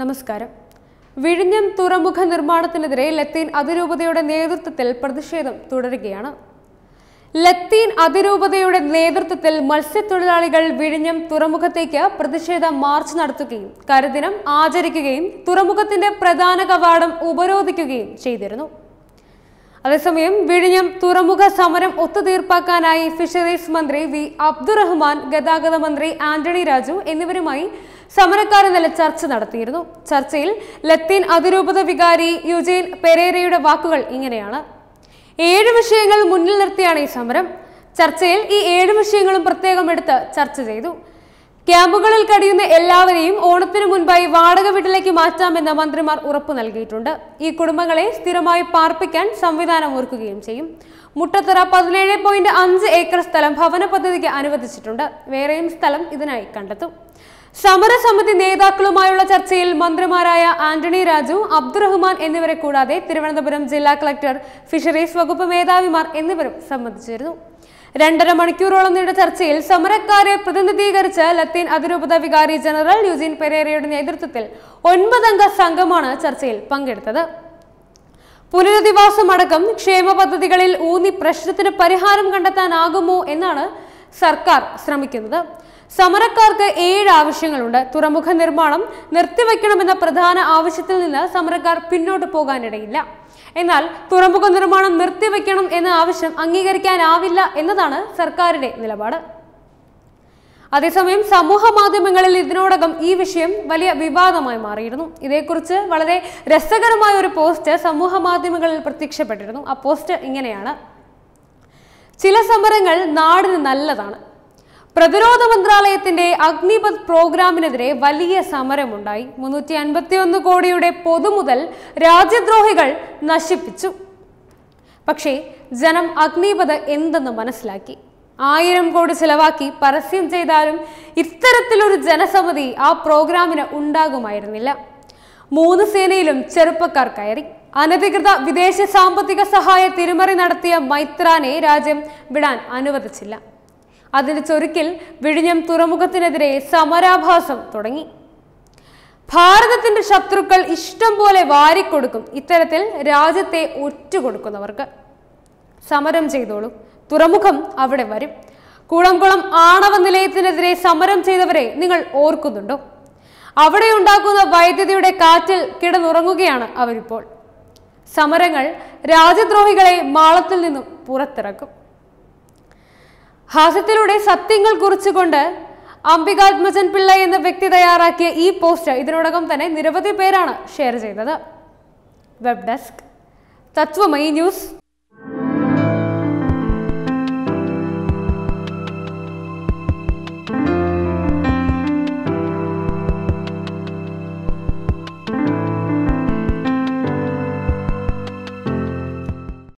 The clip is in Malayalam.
നമസ്കാരം വിഴിഞ്ഞം തുറമുഖ നിർമ്മാണത്തിനെതിരെ ലത്തീൻ അതിരൂപതയുടെ നേതൃത്വത്തിൽ പ്രതിഷേധം തുടരുകയാണ് ലത്തീൻ അതിരൂപതയുടെ നേതൃത്വത്തിൽ മത്സ്യത്തൊഴിലാളികൾ വിഴിഞ്ഞം തുറമുഖത്തേക്ക് പ്രതിഷേധ മാർച്ച് നടത്തുകയും കരുദിനം ആചരിക്കുകയും തുറമുഖത്തിന്റെ പ്രധാന കവാടം ഉപരോധിക്കുകയും ചെയ്തിരുന്നു അതേസമയം വിഴിഞ്ഞം തുറമുഖ സമരം ഒത്തുതീർപ്പാക്കാനായി ഫിഷറീസ് മന്ത്രി വി അബ്ദുറഹ്മാൻ ഗതാഗത മന്ത്രി ആന്റണി രാജു എന്നിവരുമായി സമരക്കാരെന്ന ചർച്ച നടത്തിയിരുന്നു ചർച്ചയിൽ ലത്തീൻ അതിരൂപത വികാരി യുജൈൻ പെരേരയുടെ വാക്കുകൾ ഇങ്ങനെയാണ് ഏഴ് വിഷയങ്ങൾ മുന്നിൽ നിർത്തിയാണ് ഈ സമരം ചർച്ചയിൽ ഈ ഏഴ് വിഷയങ്ങളും പ്രത്യേകം എടുത്ത് ചർച്ച ചെയ്തു ക്യാമ്പുകളിൽ കഴിയുന്ന എല്ലാവരെയും ഓണത്തിന് മുൻപായി വാടക വീട്ടിലേക്ക് മാറ്റാമെന്ന് മന്ത്രിമാർ ഉറപ്പു നൽകിയിട്ടുണ്ട് ഈ കുടുംബങ്ങളെ സ്ഥിരമായി പാർപ്പിക്കാൻ സംവിധാനം ഒരുക്കുകയും ചെയ്യും മുട്ടത്തറ പതിനേഴ് പോയിന്റ് അഞ്ച് ഏക്കർ സ്ഥലം ഭവന പദ്ധതിക്ക് അനുവദിച്ചിട്ടുണ്ട് വേറെയും സ്ഥലം ഇതിനായി കണ്ടെത്തും സമരസമിതി നേതാക്കളുമായുള്ള ചർച്ചയിൽ മന്ത്രിമാരായ ആന്റണി രാജു അബ്ദുറഹ്മാൻ എന്നിവരെ കൂടാതെ തിരുവനന്തപുരം ജില്ലാ കളക്ടർ ഫിഷറീസ് വകുപ്പ് മേധാവിമാർ എന്നിവരും സംബന്ധിച്ചിരുന്നു രണ്ടര മണിക്കൂറോളം നീണ്ട ചർച്ചയിൽ സമരക്കാരെ പ്രതിനിധീകരിച്ച് ലത്തീൻ അതിരൂപത വികാരി ജനറൽ യുജീൻ പെരേരയുടെ നേതൃത്വത്തിൽ ഒൻപതംഗ സംഘമാണ് ചർച്ചയിൽ പങ്കെടുത്തത് പുനരധിവാസമടക്കം ക്ഷേമ പദ്ധതികളിൽ ഊന്നി പ്രശ്നത്തിന് പരിഹാരം കണ്ടെത്താനാകുമോ എന്നാണ് സർക്കാർ ശ്രമിക്കുന്നത് സമരക്കാർക്ക് ഏഴ് ആവശ്യങ്ങളുണ്ട് തുറമുഖ നിർമ്മാണം നിർത്തിവെക്കണമെന്ന പ്രധാന ആവശ്യത്തിൽ നിന്ന് സമരക്കാർ പിന്നോട്ട് പോകാനിടയില്ല എന്നാൽ തുറമുഖ നിർമ്മാണം നിർത്തിവെക്കണം എന്ന ആവശ്യം അംഗീകരിക്കാനാവില്ല എന്നതാണ് സർക്കാരിന്റെ നിലപാട് അതേസമയം സമൂഹ മാധ്യമങ്ങളിൽ ഇതിനോടകം ഈ വിഷയം വലിയ വിവാദമായി മാറിയിരുന്നു ഇതേക്കുറിച്ച് വളരെ രസകരമായ ഒരു പോസ്റ്റ് സമൂഹ മാധ്യമങ്ങളിൽ പ്രത്യക്ഷപ്പെട്ടിരുന്നു ആ പോസ്റ്റ് ഇങ്ങനെയാണ് ചില സമരങ്ങൾ നാടിന് നല്ലതാണ് പ്രതിരോധ മന്ത്രാലയത്തിന്റെ അഗ്നിപത് പ്രോഗ്രാമിനെതിരെ വലിയ സമരമുണ്ടായി മുന്നൂറ്റി അൻപത്തിയൊന്ന് കോടിയുടെ പൊതുമുതൽ രാജ്യദ്രോഹികൾ നശിപ്പിച്ചു പക്ഷേ ജനം അഗ്നിപത് എന്തെന്ന് മനസ്സിലാക്കി ആയിരം കോടി ചിലവാക്കി പരസ്യം ചെയ്താലും ഇത്തരത്തിലൊരു ജനസമിതി ആ പ്രോഗ്രാമിന് ഉണ്ടാകുമായിരുന്നില്ല മൂന്ന് സേനയിലും ചെറുപ്പക്കാർ കയറി അനധികൃത വിദേശ സാമ്പത്തിക സഹായ തിരിമറി നടത്തിയ മൈത്രാനെ രാജ്യം വിടാൻ അനുവദിച്ചില്ല അതിന് ചൊരുക്കിൽ വിഴിഞ്ഞം തുറമുഖത്തിനെതിരെ സമരാഭാസം തുടങ്ങി ഭാരതത്തിന്റെ ശത്രുക്കൾ ഇഷ്ടം പോലെ വാരിക്കൊടുക്കും ഇത്തരത്തിൽ രാജ്യത്തെ ഒറ്റുകൊടുക്കുന്നവർക്ക് സമരം ചെയ്തോളൂ തുറമുഖം അവിടെ വരും കൂടംകുളം ആണവ നിലയത്തിനെതിരെ സമരം ചെയ്തവരെ നിങ്ങൾ ഓർക്കുന്നുണ്ടോ അവിടെ ഉണ്ടാക്കുന്ന വൈദ്യുതിയുടെ കാറ്റിൽ കിടന്നുറങ്ങുകയാണ് അവരിപ്പോൾ സമരങ്ങൾ രാജ്യദ്രോഹികളെ മാളത്തിൽ നിന്നും പുറത്തിറക്കും ഹാസ്യത്തിലൂടെ സത്യങ്ങൾ കുറിച്ചുകൊണ്ട് അംബികാത്മജൻ പിള്ള എന്ന വ്യക്തി തയ്യാറാക്കിയ ഈ പോസ്റ്റ് ഇതിനോടകം തന്നെ നിരവധി പേരാണ് ഷെയർ ചെയ്തത് വെബ് ഡെസ്ക് തത്വമൈ ന്യൂസ്